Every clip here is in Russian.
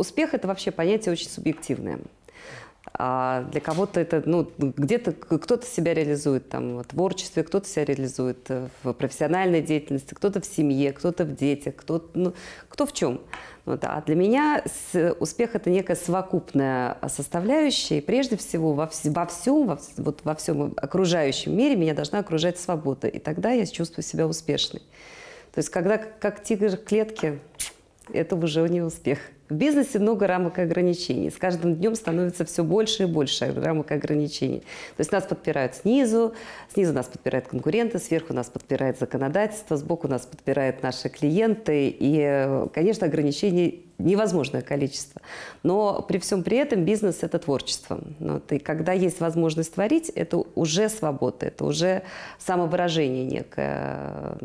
успех – это вообще понятие очень субъективное. А для кого-то это, ну, где-то кто-то себя реализует там, в творчестве, кто-то себя реализует э, в профессиональной деятельности, кто-то в семье, кто-то в детях, кто, ну, кто в чем. Вот. А для меня успех – это некая совокупная составляющая. И прежде всего во, вс во всем, во, вот во всем окружающем мире меня должна окружать свобода. И тогда я чувствую себя успешной. То есть когда как тигр в клетке, это уже не успех. В бизнесе много рамок и ограничений. С каждым днем становится все больше и больше рамок и ограничений. То есть нас подпирают снизу, снизу нас подпирают конкуренты, сверху нас подпирает законодательство, сбоку нас подпирают наши клиенты. И, конечно, ограничений невозможное количество. Но при всем при этом бизнес – это творчество. Вот, и когда есть возможность творить, это уже свобода, это уже самовыражение некое.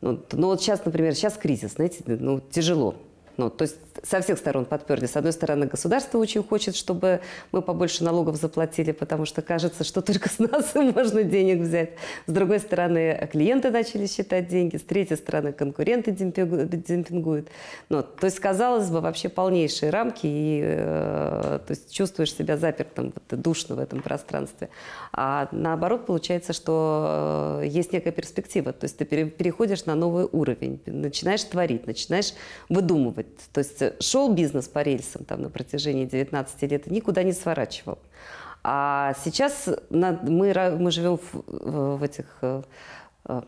Ну, ну вот сейчас, например, сейчас кризис, знаете, ну, тяжело. Ну, то есть со всех сторон подперли. С одной стороны, государство очень хочет, чтобы мы побольше налогов заплатили, потому что кажется, что только с нас можно денег взять. С другой стороны, клиенты начали считать деньги. С третьей стороны, конкуренты демпингуют. Но, ну, то есть, казалось бы, вообще полнейшие рамки. И э, то есть, чувствуешь себя запертым, вот, душно в этом пространстве. А наоборот, получается, что э, есть некая перспектива. То есть, ты переходишь на новый уровень, начинаешь творить, начинаешь выдумывать. То есть, шел бизнес по рельсам там на протяжении 19 лет и никуда не сворачивал. А сейчас мы, мы живем в, в этих э, э,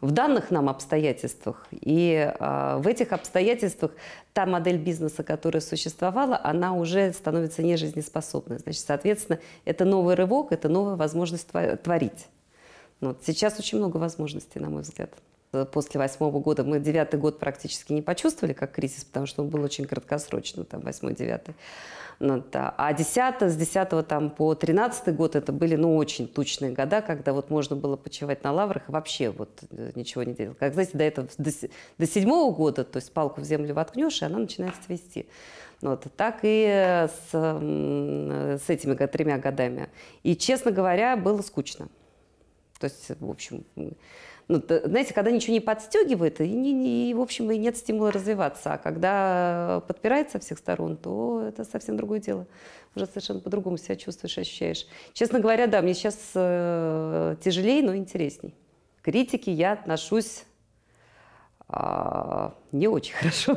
в данных нам обстоятельствах. И э, в этих обстоятельствах та модель бизнеса, которая существовала, она уже становится нежизнеспособной. Значит, соответственно, это новый рывок, это новая возможность творить. Ну, вот. Сейчас очень много возможностей, на мой взгляд. Э, после восьмого года мы девятый год практически не почувствовали как кризис, потому что он был очень краткосрочно, там, восьмой, девятый. Ну, а 10 с десятого там, по тринадцатый год это были ну, очень тучные года, когда вот можно было почивать на лаврах и вообще вот э, ничего не делать. Как, знаете, до, этого, до, седьмого года, то есть палку в землю воткнешь, и она начинает свести. Ну, вот, так и с, с этими тремя годами. И, честно говоря, было скучно. То есть, в общем, ну, знаете, когда ничего не подстегивает, и, и, и, в общем, и нет стимула развиваться. А когда подпирается со всех сторон, то это совсем другое дело. Уже совершенно по-другому себя чувствуешь, ощущаешь. Честно говоря, да, мне сейчас э, тяжелее, но интересней. К критике я отношусь э, не очень хорошо.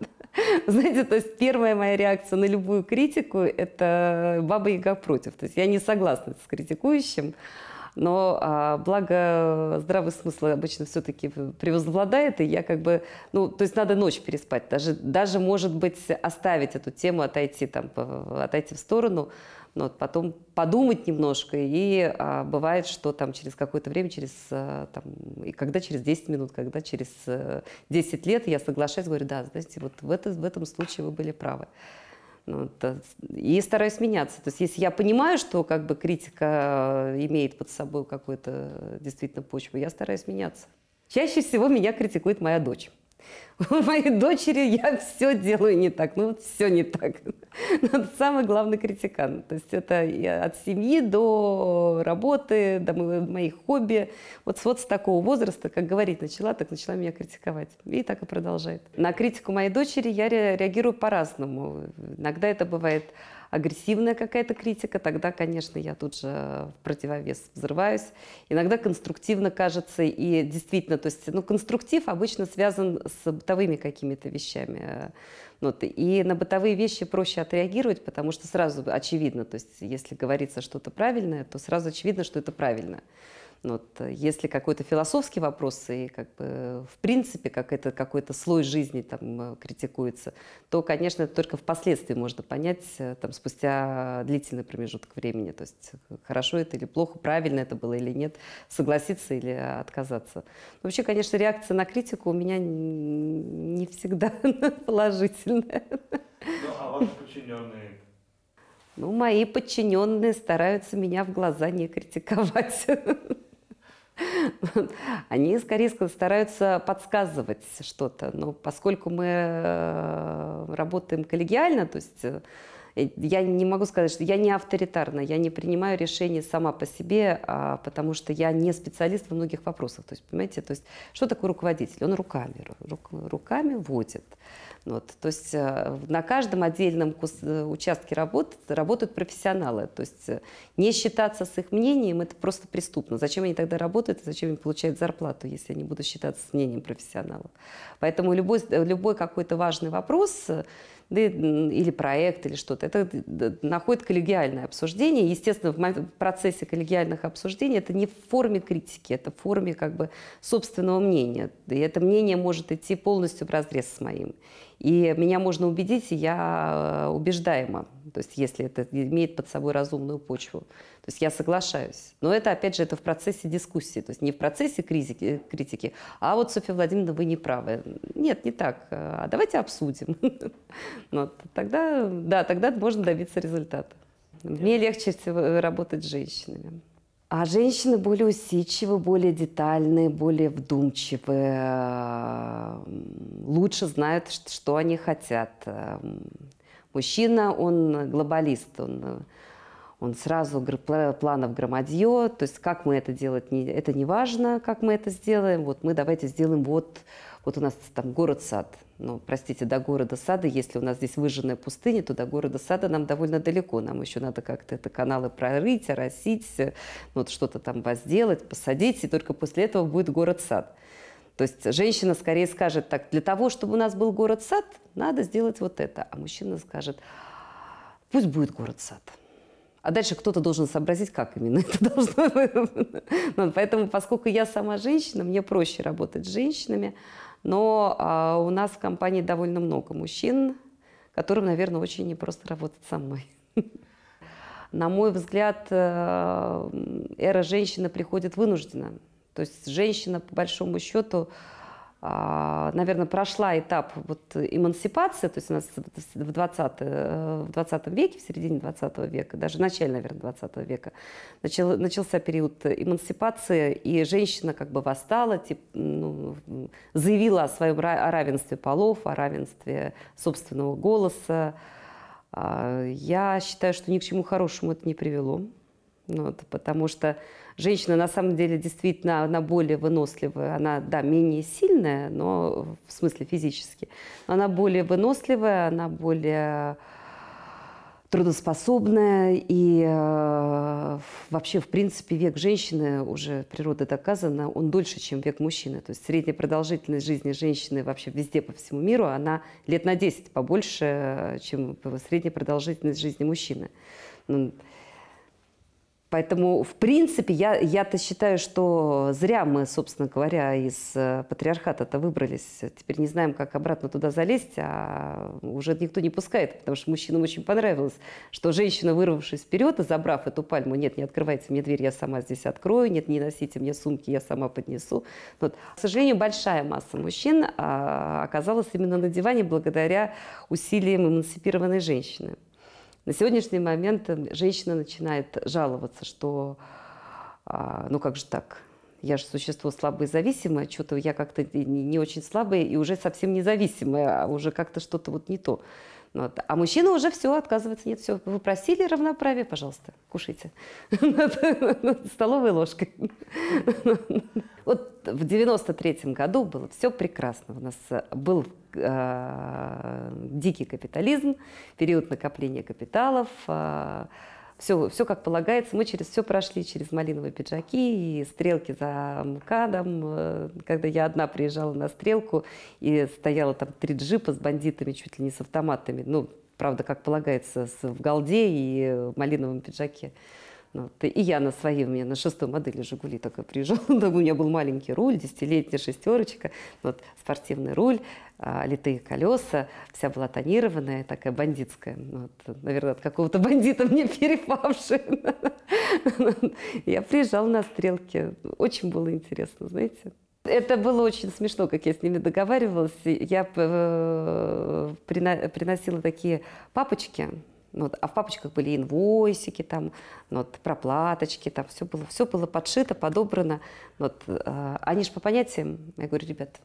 Знаете, то есть первая моя реакция на любую критику – это баба-яга против. То есть я не согласна с критикующим но а, благо здравый смысл обычно все-таки превозобладает, и я как бы, ну, то есть надо ночь переспать, даже, даже может быть, оставить эту тему, отойти там, отойти в сторону, но вот потом подумать немножко, и а, бывает, что там через какое-то время, через, а, там, и когда через 10 минут, когда через а, э, 10 лет я соглашаюсь, говорю, да, знаете, вот в, это, в этом случае вы были правы. Вот. Ну, и стараюсь меняться. То есть если я понимаю, что как бы критика э, имеет под собой какую-то э, действительно почву, я стараюсь меняться. Чаще всего меня критикует моя дочь. У моей дочери я все делаю не так. Ну, вот все не так. Но это самый главный критикан. То есть это от семьи до работы, до моих хобби. Вот, вот с такого возраста, как говорить начала, так начала меня критиковать. И так и продолжает. На критику моей дочери я реагирую по-разному. Иногда это бывает агрессивная какая-то критика, тогда, конечно, я тут же в противовес взрываюсь. Иногда конструктивно кажется и действительно, то есть, ну, конструктив обычно связан с бытовыми какими-то вещами. Ну, вот. И на бытовые вещи проще отреагировать, потому что сразу очевидно, то есть если говорится что-то правильное, то сразу очевидно, что это правильно. Ну, вот, э, если какой-то философский вопрос и как бы в принципе как это какой-то слой жизни там э, критикуется, то, конечно, это только впоследствии можно понять э, там спустя длительный промежуток времени, то есть хорошо это или плохо, правильно это было или нет, согласиться или отказаться. Вообще, конечно, реакция на критику у меня не всегда положительная. Ну, а ну, мои подчиненные стараются меня в глаза не критиковать. они скорее стараются подсказывать что-то. Но поскольку мы э, работаем коллегиально, то есть э, Э, я не могу сказать, что я не авторитарна, я не принимаю решения сама по себе, а, потому что я не специалист во многих вопросах. То есть, понимаете, то есть, что такое руководитель? Он руками, рук, руками водит. Вот. То есть э, на каждом отдельном э, участке работы работают профессионалы. То есть не считаться с их мнением – это просто преступно. Зачем они тогда работают и зачем они получают зарплату, если они будут считаться с мнением профессионалов? Поэтому любой, любой какой-то важный вопрос да, или проект, или что-то. Это находит коллегиальное обсуждение. Естественно, в процессе коллегиальных обсуждений это не в форме критики, это в форме как бы собственного мнения. И это мнение может идти полностью в разрез с моим. И меня можно убедить, и я э, убеждаема, то есть если это имеет под собой разумную почву. То есть я соглашаюсь. Но это, опять же, это в процессе дискуссии, то есть не в процессе критики, критики а вот, Софья Владимировна, вы не правы. Нет, не так. А давайте обсудим. Ну, тогда, да, тогда можно добиться результата. Мне легче э, работать с женщинами. А женщины более усидчивы, более детальные, более вдумчивы, эм, лучше знают, что они хотят. Эм, мужчина, он глобалист, он, он сразу планов громадье, то есть как мы это делать, это не важно, как мы это сделаем, вот мы давайте сделаем вот вот у нас там город-сад, но, ну, простите, до города-сада, если у нас здесь выжженная пустыня, то до города-сада нам довольно далеко. Нам еще надо как-то это каналы прорыть, оросить, э, ну, вот что-то там возделать, посадить, и только после этого будет город-сад. То есть женщина скорее скажет так, для того, чтобы у нас был город-сад, надо сделать вот это. А мужчина скажет, пусть будет город-сад. А дальше кто-то должен сообразить, как именно это должно быть. Ну, поэтому, поскольку я сама женщина, мне проще работать с женщинами, но а, у нас в компании довольно много мужчин, которым, наверное, очень непросто работать со мной. На мой взгляд, э, эра женщины приходит вынужденно. То есть женщина, по большому счету, а, наверное, прошла этап вот эмансипации, то есть у нас в 20, в 20 э, веке, в середине 20 века, даже в начале, наверное, 20 века, начал, начался период эмансипации, и женщина как бы восстала, тип, ну, заявила о своем о равенстве полов, о равенстве собственного голоса. А, я считаю, что ни к чему хорошему это не привело, ну, вот, потому что женщина на самом деле действительно она более выносливая, она, да, менее сильная, но в смысле физически, но она более выносливая, она более трудоспособная и э, вообще, в принципе, век женщины уже природа доказана, он дольше, чем век мужчины. То есть средняя продолжительность жизни женщины вообще везде по всему миру, она лет на 10 побольше, э, чем средняя продолжительность жизни мужчины. Ну, Поэтому, в принципе, я, я-то считаю, что зря мы, собственно говоря, из э, патриархата-то выбрались. Теперь не знаем, как обратно туда залезть, а уже никто не пускает, потому что мужчинам очень понравилось, что женщина, вырвавшись вперед и забрав эту пальму, нет, не открывайте мне дверь, я сама здесь открою, нет, не носите мне сумки, я сама поднесу. Вот. К сожалению, большая масса мужчин а, оказалась именно на диване благодаря усилиям эмансипированной женщины. На сегодняшний момент эм, женщина начинает жаловаться, что а, ну как же так, я же существо слабое зависимое, что-то я как-то не, очень слабая и уже совсем независимая, а уже как-то что-то вот не то. Ну вот. А мужчина уже все отказывается. Нет, все, вы просили равноправие, пожалуйста, кушайте. Столовой ложкой. Вот в 93-м году было все прекрасно. У нас э, был э, дикий капитализм, период накопления капиталов, э, все, все как полагается. Мы через все прошли, через малиновые пиджаки и стрелки за МКАДом. Э, когда я одна приезжала на стрелку и стояла там три джипа с бандитами, чуть ли не с автоматами. Ну, правда, как полагается, в голде и малиновом пиджаке. Ну, вот. И я на своей, у меня на шестой модели «Жигули» только приезжала. у меня был маленький руль, десятилетняя шестерочка, ну, вот, спортивный руль, а, литые колеса, вся была тонированная, такая бандитская. Ну, вот, наверное, от какого-то бандита мне перепавшая. Я приезжала на стрелке, Очень было интересно, знаете. Это было очень смешно, как я с ними договаривалась. Я э, приносила такие папочки ну, а в папочках были инвойсики, там, ну, вот, проплаточки, там все было, все было подшито, подобрано. Ну, вот, э, они же по понятиям, я говорю, ребят,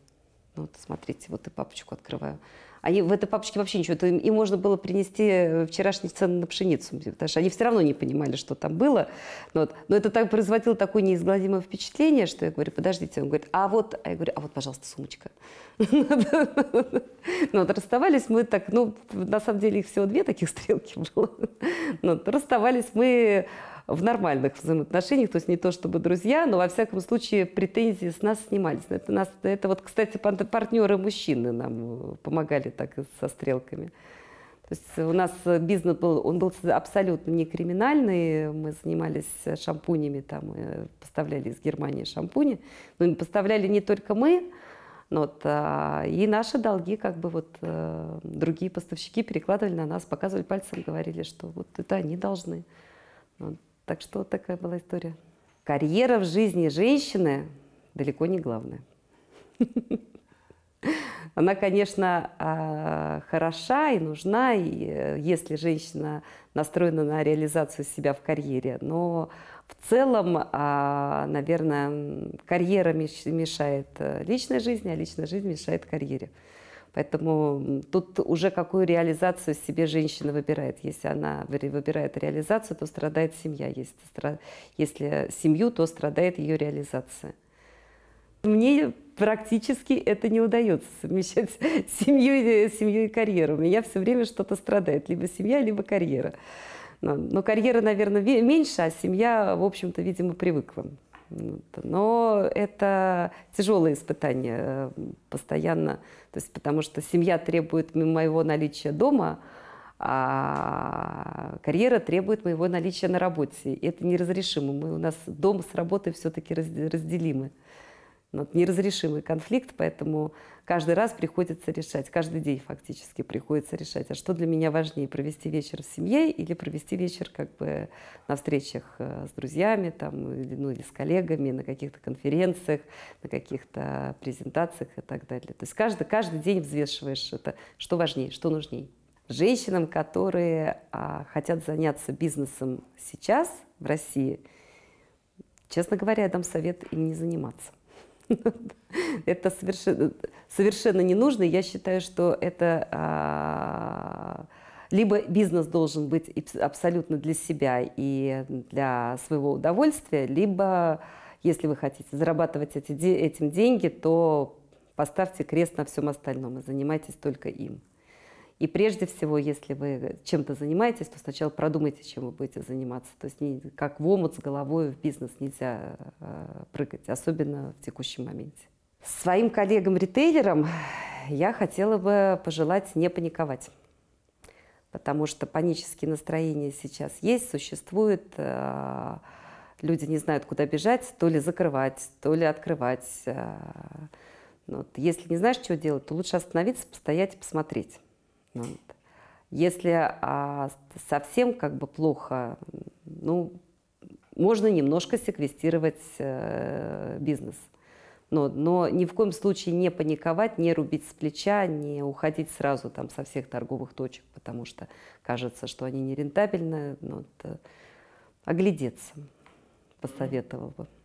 ну, вот, смотрите, вот и папочку открываю. Они в этой папочке вообще ничего. Им, им можно было принести э, вчерашние цены на пшеницу, потому что они все равно не понимали, что там было. Но, вот. но это так производило такое неизгладимое впечатление, что я говорю, подождите. Он говорит, а вот, а я говорю, а вот, пожалуйста, сумочка. Ну, вот расставались мы так, ну, на самом деле их всего две таких стрелки было. Ну, расставались мы в нормальных взаимоотношениях, то есть не то чтобы друзья, но во всяком случае претензии с нас снимались. Это, нас, это вот, кстати, партнеры мужчины нам э, помогали так со стрелками. То есть у нас бизнес был, он был абсолютно не криминальный. Мы занимались шампунями, там, э, поставляли из Германии шампуни. Но ну, поставляли не только мы, но вот, а, и наши долги, как бы вот а, другие поставщики перекладывали на нас, показывали пальцем, говорили, что вот это они должны. Вот. Так что вот такая была история. Карьера в жизни женщины далеко не главная. Она, конечно, а, хороша и нужна, э, если женщина настроена на реализацию себя в карьере, но в целом, а, наверное, карьера мешает э, личной жизни, а личная жизнь мешает карьере. Поэтому тут уже какую реализацию себе женщина выбирает. Если она выбирает реализацию, то страдает семья. Если, если семью, то страдает ее реализация. Мне практически это не удается совмещать семью, э, семью и карьеру. У меня все время что-то страдает, либо семья, либо карьера. Но, но карьера, наверное, меньше, а семья, в общем-то, видимо, привыкла. Но это тяжелое испытание э, постоянно, то есть, потому что семья требует моего наличия дома, а карьера требует моего наличия на работе. И это неразрешимо. Мы, у нас дом с работой все-таки разделимы. Вот ну, неразрешимый конфликт, поэтому каждый раз приходится решать, каждый день фактически приходится решать, а что для меня важнее, провести вечер с семьей или провести вечер как бы на встречах э, с друзьями там, или, ну, или с коллегами, на каких-то конференциях, на каких-то презентациях и так далее. То есть каждый, каждый день взвешиваешь это, что важнее, что нужнее. Женщинам, которые а, хотят заняться бизнесом сейчас в России, честно говоря, я дам совет им не заниматься это совершенно, совершенно не нужно. Я считаю, что это а, либо бизнес должен быть абсолютно для себя и для своего удовольствия, либо если вы хотите зарабатывать эти, этим деньги, то поставьте крест на всем остальном и занимайтесь только им. И прежде всего, если вы чем-то занимаетесь, то сначала продумайте, чем вы будете заниматься. То есть не, как в омут с головой в бизнес нельзя э, прыгать, особенно в текущем моменте. Своим коллегам-ритейлерам я хотела бы пожелать не паниковать. Потому что панические настроения сейчас есть, существуют. Э, люди не знают, куда бежать, то ли закрывать, то ли открывать. Э, вот. Если не знаешь, что делать, то лучше остановиться, постоять и посмотреть ну, вот. Если а, совсем как бы плохо, ну, можно немножко секвестировать э, бизнес. Но, но ни в коем случае не паниковать, не рубить с плеча, не уходить сразу там со всех торговых точек, потому что кажется, что они нерентабельны. Но, ну, вот, э, оглядеться посоветовала бы.